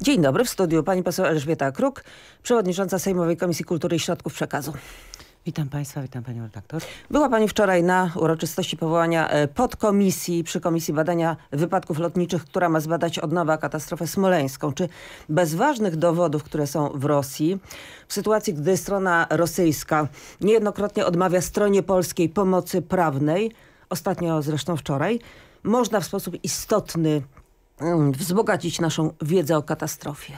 Dzień dobry, w studiu pani poseł Elżbieta Kruk, przewodnicząca Sejmowej Komisji Kultury i Środków Przekazu. Witam Państwa, witam Panią redaktor. Była Pani wczoraj na uroczystości powołania e, podkomisji przy Komisji Badania Wypadków Lotniczych, która ma zbadać od nowa katastrofę smoleńską. Czy bez ważnych dowodów, które są w Rosji, w sytuacji, gdy strona rosyjska niejednokrotnie odmawia stronie polskiej pomocy prawnej, ostatnio zresztą wczoraj, można w sposób istotny wzbogacić naszą wiedzę o katastrofie?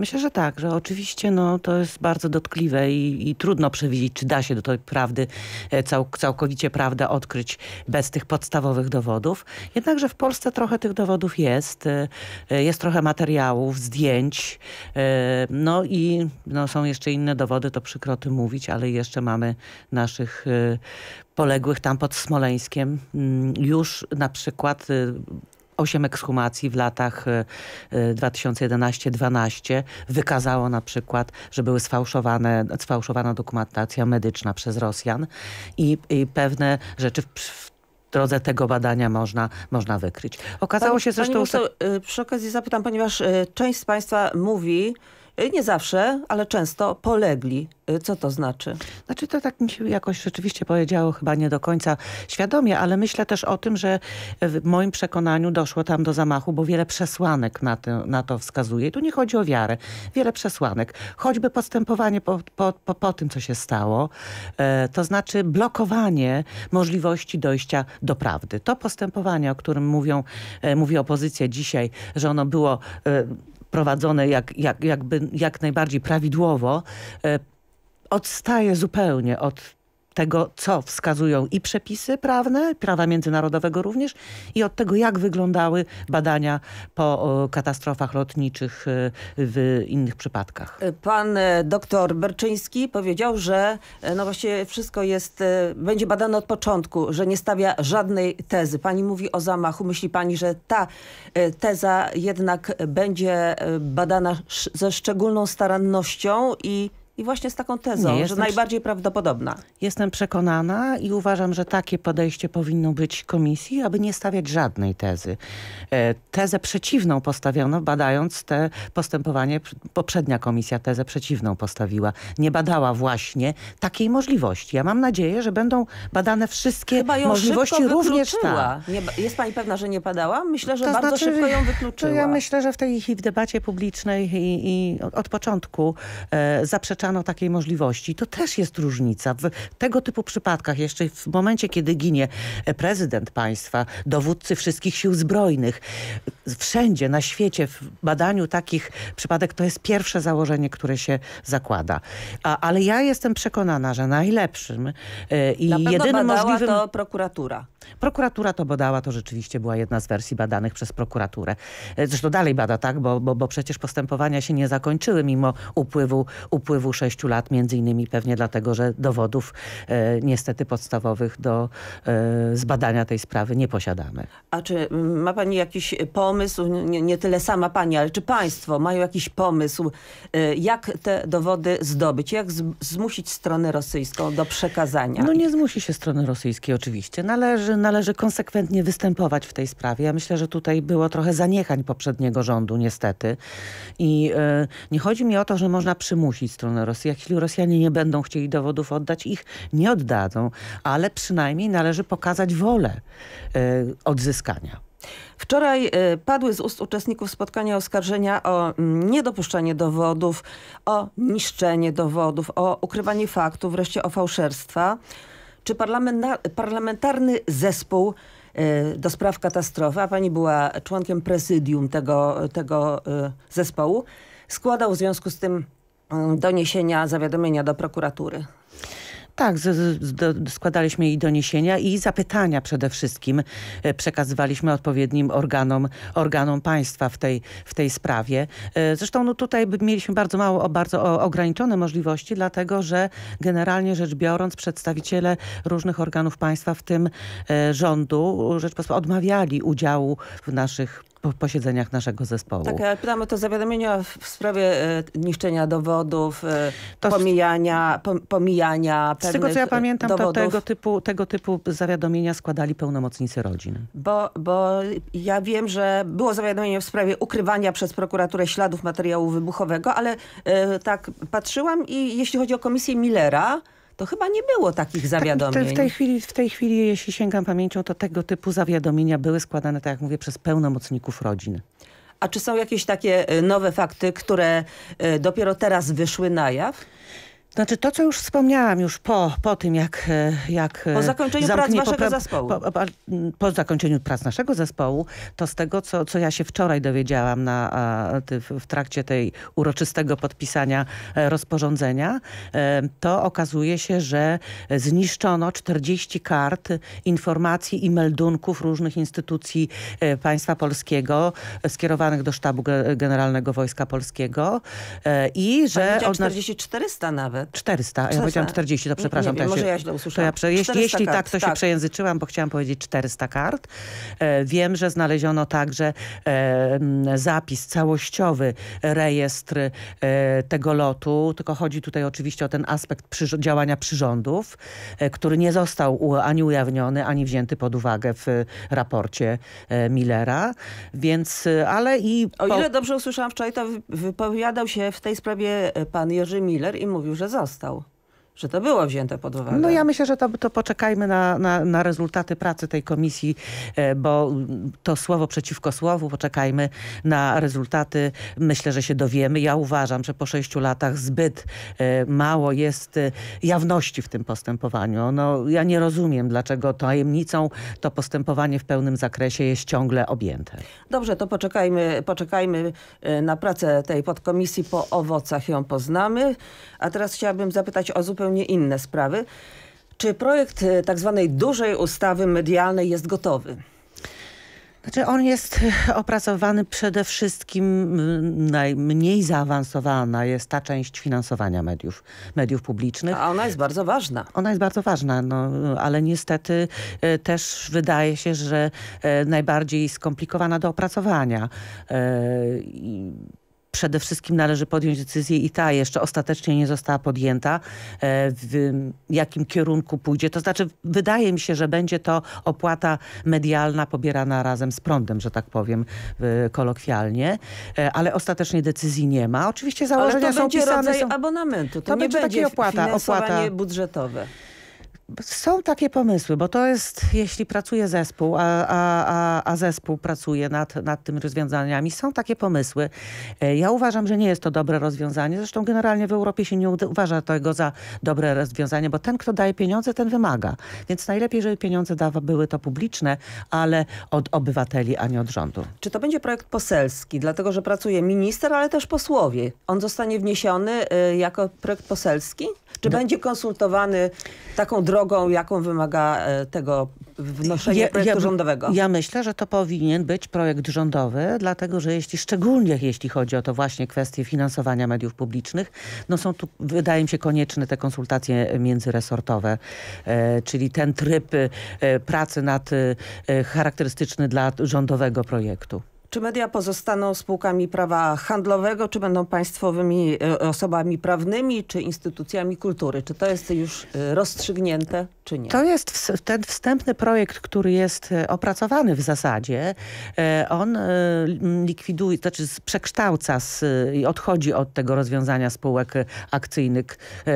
Myślę, że tak, że oczywiście no, to jest bardzo dotkliwe i, i trudno przewidzieć, czy da się do tej prawdy, e, cał, całkowicie prawdę odkryć bez tych podstawowych dowodów. Jednakże w Polsce trochę tych dowodów jest. E, e, jest trochę materiałów, zdjęć. No i no, są jeszcze inne dowody, to przykro tym mówić, ale jeszcze mamy naszych poległych tam pod Smoleńskiem. Mm, już na przykład osiem ekshumacji w latach 2011-12 e, e, wykazało na przykład, że były sfałszowane, sfałszowana dokumentacja medyczna przez Rosjan i, i pewne rzeczy w, w drodze tego badania można, można wykryć. Okazało Pani, się zresztą... Pani muszę, e, przy okazji zapytam, ponieważ część z Państwa mówi, E, nie zawsze, ale często polegli. E, co to znaczy? Znaczy to tak mi się jakoś rzeczywiście powiedziało, chyba nie do końca świadomie, ale myślę też o tym, że w moim przekonaniu doszło tam do zamachu, bo wiele przesłanek na, to, na to wskazuje. I tu nie chodzi o wiarę. Wiele przesłanek. Choćby postępowanie po, po, po, po tym, co się stało, e, to znaczy blokowanie możliwości dojścia do prawdy. To postępowanie, o którym mówią, e, mówi opozycja dzisiaj, że ono było e, prowadzone jak, jak, jakby, jak najbardziej prawidłowo, e, odstaje zupełnie od tego, co wskazują i przepisy prawne, prawa międzynarodowego również i od tego, jak wyglądały badania po katastrofach lotniczych e, w innych przypadkach. E, pan e, doktor Berczyński powiedział, że no właśnie wszystko jest, będzie badane od początku, że nie stawia żadnej tezy. Pani mówi o zamachu. Myśli pani, że ta teza jednak będzie badana ze szczególną starannością i i właśnie z taką tezą, Nie, że najbardziej prawdopodobna. Jestem przekonana i uważam, że takie podejście powinno być komisji, aby nie stawiać żadnej tezy. E, tezę przeciwną postawiono, badając te postępowanie, poprzednia komisja tezę przeciwną postawiła. Nie badała właśnie takiej możliwości. Ja mam nadzieję, że będą badane wszystkie możliwości, również ta. Nie, jest pani pewna, że nie badała? Myślę, że to bardzo znaczy, szybko ją wykluczyła. ja myślę, że w tej w debacie publicznej i, i od początku e, zaprzeczała takiej możliwości. To też jest różnica. W tego typu przypadkach, jeszcze w momencie, kiedy ginie e, prezydent państwa, dowódcy wszystkich sił zbrojnych, wszędzie na świecie w badaniu takich przypadek to jest pierwsze założenie, które się zakłada. A, ale ja jestem przekonana, że najlepszym e, i na jedynym możliwym... to prokuratura. Prokuratura to badała, to rzeczywiście była jedna z wersji badanych przez prokuraturę. E, zresztą dalej bada, tak? Bo, bo, bo przecież postępowania się nie zakończyły mimo upływu, upływu sześciu lat, między innymi pewnie dlatego, że dowodów e, niestety podstawowych do e, zbadania tej sprawy nie posiadamy. A czy ma Pani jakiś pomysł, nie, nie tyle sama Pani, ale czy Państwo mają jakiś pomysł, e, jak te dowody zdobyć, jak zmusić stronę rosyjską do przekazania? No nie zmusi się strony rosyjskiej oczywiście. Należy, należy konsekwentnie występować w tej sprawie. Ja myślę, że tutaj było trochę zaniechań poprzedniego rządu niestety i nie chodzi mi o to, że można przymusić stronę jak jeśli Rosjanie nie będą chcieli dowodów oddać, ich nie oddadzą, ale przynajmniej należy pokazać wolę e, odzyskania. Wczoraj e, padły z ust uczestników spotkania oskarżenia o mm, niedopuszczanie dowodów, o niszczenie dowodów, o ukrywanie faktów, wreszcie o fałszerstwa. Czy parlamentarny zespół e, do spraw katastrofy, a pani była członkiem prezydium tego, tego zespołu, składał w związku z tym Mm, doniesienia, zawiadomienia do prokuratury. Tak, z, z, do, składaliśmy i doniesienia i zapytania przede wszystkim e, przekazywaliśmy odpowiednim organom, organom państwa w tej, w tej sprawie. E, zresztą no, tutaj mieliśmy bardzo mało, bardzo ograniczone możliwości, dlatego że generalnie rzecz biorąc przedstawiciele różnych organów państwa, w tym e, rządu Rzeczpospolitej, odmawiali udziału w naszych posiedzeniach naszego zespołu. Tak, ale pytamy to zawiadomienie w sprawie e, niszczenia dowodów, e, to pomijania, pomijania Z tego co ja pamiętam, dowodów. to tego typu, tego typu zawiadomienia składali pełnomocnicy rodzin. Bo, bo ja wiem, że było zawiadomienie w sprawie ukrywania przez prokuraturę śladów materiału wybuchowego, ale e, tak patrzyłam i jeśli chodzi o komisję Millera, to chyba nie było takich tak, zawiadomień. w, tej chwili, w tej chwili, jeśli sięgam pamięcią, to tego typu zawiadomienia były składane, tak jak mówię, przez pełnomocników rodzin. A czy są jakieś takie y, nowe fakty, które y, dopiero teraz wyszły na jaw? Znaczy to, co już wspomniałam już po, po tym, jak, e, jak... E, po zakończeniu zamknie, prac waszego zespołu. Po, po, po, zakończeniu prac naszego zespołu, to z tego, co, co ja się wczoraj dowiedziałam na, w, w trakcie tej uroczystego podpisania e, rozporządzenia, to okazuje się, że zniszczono 40 kart informacji i meldunków różnych instytucji państwa polskiego skierowanych do Sztabu Generalnego Wojska Polskiego i że... Od... 4400 nawet. 400, a ja powiedziałam 40, to przepraszam. Nie, nie wiem, to ja się, może ja źle usłyszałam. ja jeśli, jeśli tak, to tak. się przejęzyczyłam, bo chciałam powiedzieć 400 kart. E, wiem, że znaleziono także e, zapis całościowy, rejestr e, tego lotu, tylko chodzi tutaj oczywiście o ten aspekt przy, działania przyrządów, e, który nie został u, ani ujawniony, ani wzięty pod uwagę w raporcie e, Millera, więc, e, ale i... Po... O ile dobrze usłyszałam wczoraj, to wypowiadał się w tej sprawie pan Jerzy Miller i mówił, że został że to było wzięte pod uwagę. No ja myślę, że to, to poczekajmy na, na, na rezultaty pracy tej komisji, e, bo to słowo przeciwko słowu, poczekajmy na rezultaty. Myślę, że się dowiemy. Ja uważam, że po sześciu latach zbyt e, mało jest e, jawności w tym postępowaniu. No, ja nie rozumiem, dlaczego tajemnicą to postępowanie w pełnym zakresie jest ciągle objęte. Dobrze, to poczekajmy, poczekajmy na pracę tej podkomisji. Po owocach ją poznamy. A teraz chciałabym zapytać o zupełnie zupełnie inne sprawy. Czy projekt e, tak zwanej dużej ustawy medialnej jest gotowy? Znaczy on jest e, opracowany przede wszystkim, najmniej zaawansowana jest ta część finansowania mediów, mediów publicznych. A ona jest bardzo ważna. Ona jest bardzo ważna, no, ale niestety e, też wydaje się, że najbardziej skomplikowana do opracowania. I przede wszystkim należy podjąć decyzję i ta jeszcze ostatecznie nie została podjęta, e, w jakim kierunku pójdzie. To znaczy wydaje mi się, że będzie to opłata medialna pobierana razem z prądem, że tak powiem kolokwialnie, e, ale ostatecznej decyzji nie ma. Oczywiście założenia ale to są będzie pisane... Rodzaj są... abonamentu, to, to nie będzie, będzie opłata, opłata. budżetowe. Są takie pomysły, bo to jest, jeśli pracuje zespół, a, a, a, a zespół pracuje nad, nad tym rozwiązaniami, są takie pomysły. E, ja uważam, że nie jest to dobre rozwiązanie. Zresztą generalnie w Europie się nie uważa tego za dobre rozwiązanie, bo ten, kto daje pieniądze, ten wymaga. Więc najlepiej, żeby pieniądze dawa, były to publiczne, ale od obywateli, a nie od rządu. Czy to będzie projekt poselski? Dlatego, że pracuje minister, ale też posłowie. On zostanie wniesiony y, jako projekt poselski? Czy no. będzie konsultowany taką drogą, jaką wymaga e, tego wnoszenia ja, projektu ja, rządowego? Ja myślę, że to powinien być projekt rządowy, dlatego że jeśli szczególnie jeśli chodzi o to właśnie kwestie finansowania mediów publicznych, no są tu, wydaje mi się, konieczne te konsultacje międzyresortowe, e, czyli ten tryb e, pracy nad e, charakterystyczny dla rządowego projektu. Czy media pozostaną spółkami prawa handlowego, czy będą państwowymi e, osobami prawnymi, czy instytucjami kultury? Czy to jest już e, rozstrzygnięte, czy nie? To jest ten wstępny projekt, który jest e, opracowany w zasadzie. On likwiduje, znaczy przekształca z, i odchodzi od tego rozwiązania spółek akcyjnych,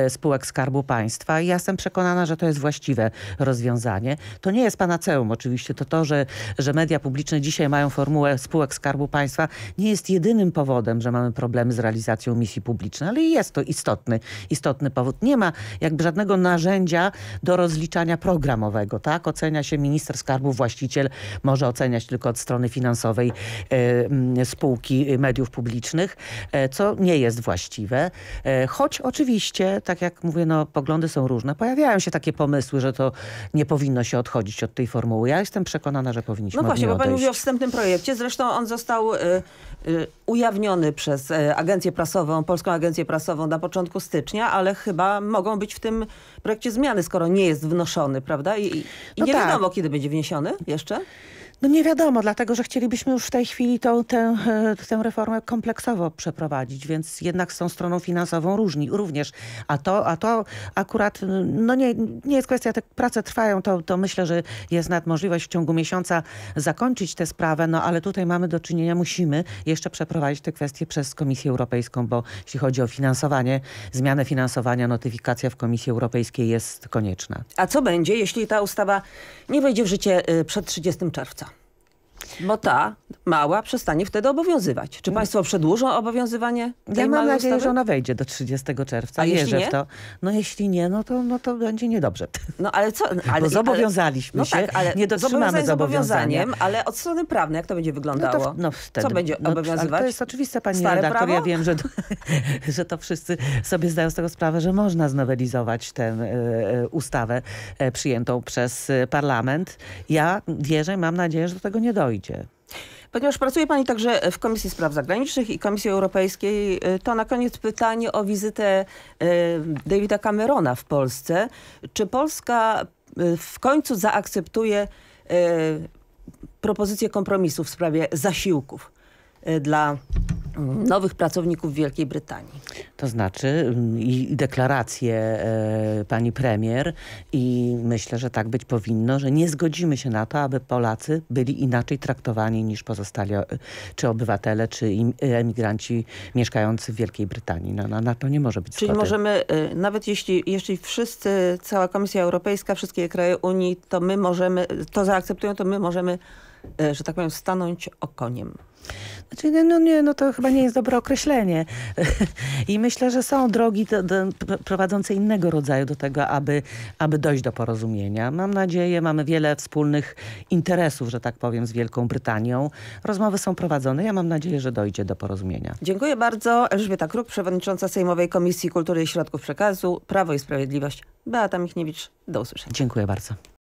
spółek Skarbu Państwa. I ja jestem przekonana, że to jest właściwe rozwiązanie. To nie jest panaceum oczywiście, to to, że, że media publiczne dzisiaj mają formułę spółek spółek Skarbu Państwa nie jest jedynym powodem, że mamy problemy z realizacją misji publicznej, ale jest to istotny, istotny powód. Nie ma jakby żadnego narzędzia do rozliczania programowego. Tak? Ocenia się minister skarbu, właściciel może oceniać tylko od strony finansowej e, spółki e, mediów publicznych, e, co nie jest właściwe. choć oczywiście, tak jak mówię, no, poglądy są różne. Pojawiają się takie pomysły, że to nie powinno się odchodzić od tej formuły. Ja jestem przekonana, że powinniśmy No właśnie, bo pan mówi o wstępnym projekcie. Zresztą on został y, y, ujawniony przez y, agencję prasową, Polską Agencję Prasową na początku stycznia, ale chyba mogą być w tym projekcie zmiany, skoro nie jest wnoszony, prawda? I, i no nie tak. wiadomo, kiedy będzie wniesiony jeszcze? No nie wiadomo, dlatego że chcielibyśmy już w tej chwili tą, tę, e, tę reformę kompleksowo przeprowadzić, więc jednak z tą stroną finansową różni również. A to, a to akurat no nie, nie jest kwestia, te prace trwają, to, to myślę, że jest nad możliwość w ciągu miesiąca zakończyć tę sprawę, no ale tutaj mamy do czynienia, musimy jeszcze przeprowadzić te kwestie przez Komisję Europejską, bo jeśli chodzi o finansowanie, zmianę finansowania, notyfikacja w Komisji Europejskiej jest konieczna. A co będzie, jeśli ta ustawa nie wejdzie w życie y, przed 30 czerwca? Bo ta mała przestanie wtedy obowiązywać. Czy mm. państwo przedłużą obowiązywanie tej Ja mam nadzieję, ustawy? że ona wejdzie do 30 czerwca. A Wierzę jeśli w to. No jeśli nie, no to, no to będzie niedobrze. No ale co? Ale, Bo zobowiązaliśmy ale, się, no tak, ale nie dotrzymamy zobowiązania. ale od strony prawnej jak to będzie wyglądało? No to, no wtedy, co będzie no, obowiązywać? to jest oczywiste, pani Stare redaktor. Prawo? Ja wiem, że to, że to wszyscy sobie zdają z tego sprawę, że można znowelizować tę e, e ustawę e, przyjętą przez e, parlament. Ja wierzę mam nadzieję, że do tego nie dojdzie dojdzie. Ponieważ pracuje Pani także w Komisji Spraw Zagranicznych i Komisji Europejskiej, y, to na koniec pytanie o wizytę y, Davida Camerona w Polsce. Czy Polska y, w końcu zaakceptuje propozycję kompromisu w sprawie zasiłków dla nowych pracowników Wielkiej Brytanii. To znaczy mm, i deklaracje e, pani premier i myślę, że tak być powinno, że nie zgodzimy się na to, aby Polacy byli inaczej traktowani niż pozostali e, czy obywatele, czy im, e, emigranci mieszkający w Wielkiej Brytanii. No, na, no, na to nie może być Czyli zgody. możemy, nawet jeśli, jeśli wszyscy, cała Komisja Europejska, wszystkie kraje Unii, to my możemy, to zaakceptują, to my możemy E, że tak powiem, stanąć okoniem? Znaczy, no, no, nie, no to chyba nie jest dobre określenie. I myślę, że są drogi do, do, prowadzące innego rodzaju do tego, aby, aby dojść do porozumienia. Mam nadzieję, mamy wiele wspólnych interesów, że tak powiem, z Wielką Brytanią. Rozmowy są prowadzone. Ja mam nadzieję, że dojdzie do porozumienia. Dziękuję bardzo. Elżbieta Kruk, przewodnicząca Sejmowej Komisji Kultury i Środków Przekazu, Prawo i Sprawiedliwość. Beata Michniewicz, do usłyszenia. Dziękuję bardzo.